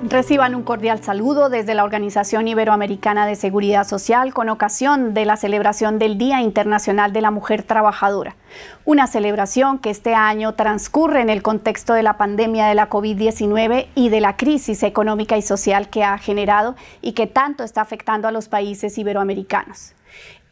Reciban un cordial saludo desde la Organización Iberoamericana de Seguridad Social con ocasión de la celebración del Día Internacional de la Mujer Trabajadora, una celebración que este año transcurre en el contexto de la pandemia de la COVID-19 y de la crisis económica y social que ha generado y que tanto está afectando a los países iberoamericanos.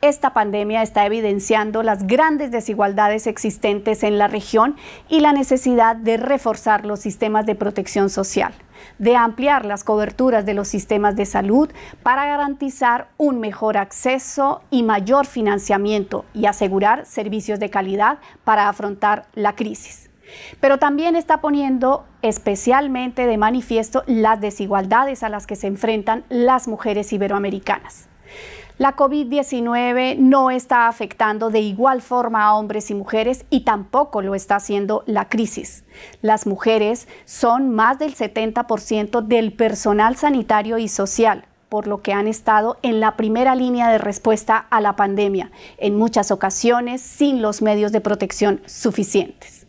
Esta pandemia está evidenciando las grandes desigualdades existentes en la región y la necesidad de reforzar los sistemas de protección social, de ampliar las coberturas de los sistemas de salud para garantizar un mejor acceso y mayor financiamiento y asegurar servicios de calidad para afrontar la crisis pero también está poniendo especialmente de manifiesto las desigualdades a las que se enfrentan las mujeres iberoamericanas. La COVID-19 no está afectando de igual forma a hombres y mujeres y tampoco lo está haciendo la crisis. Las mujeres son más del 70% del personal sanitario y social por lo que han estado en la primera línea de respuesta a la pandemia, en muchas ocasiones sin los medios de protección suficientes.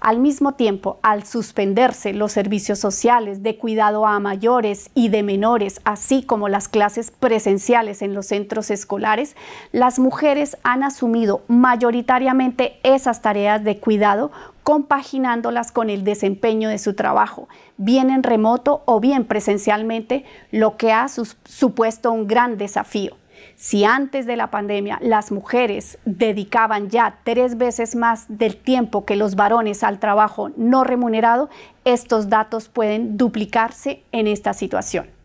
Al mismo tiempo, al suspenderse los servicios sociales de cuidado a mayores y de menores, así como las clases presenciales en los centros escolares, las mujeres han asumido mayoritariamente esas tareas de cuidado compaginándolas con el desempeño de su trabajo, bien en remoto o bien presencialmente, lo que ha supuesto un gran desafío. Si antes de la pandemia las mujeres dedicaban ya tres veces más del tiempo que los varones al trabajo no remunerado, estos datos pueden duplicarse en esta situación.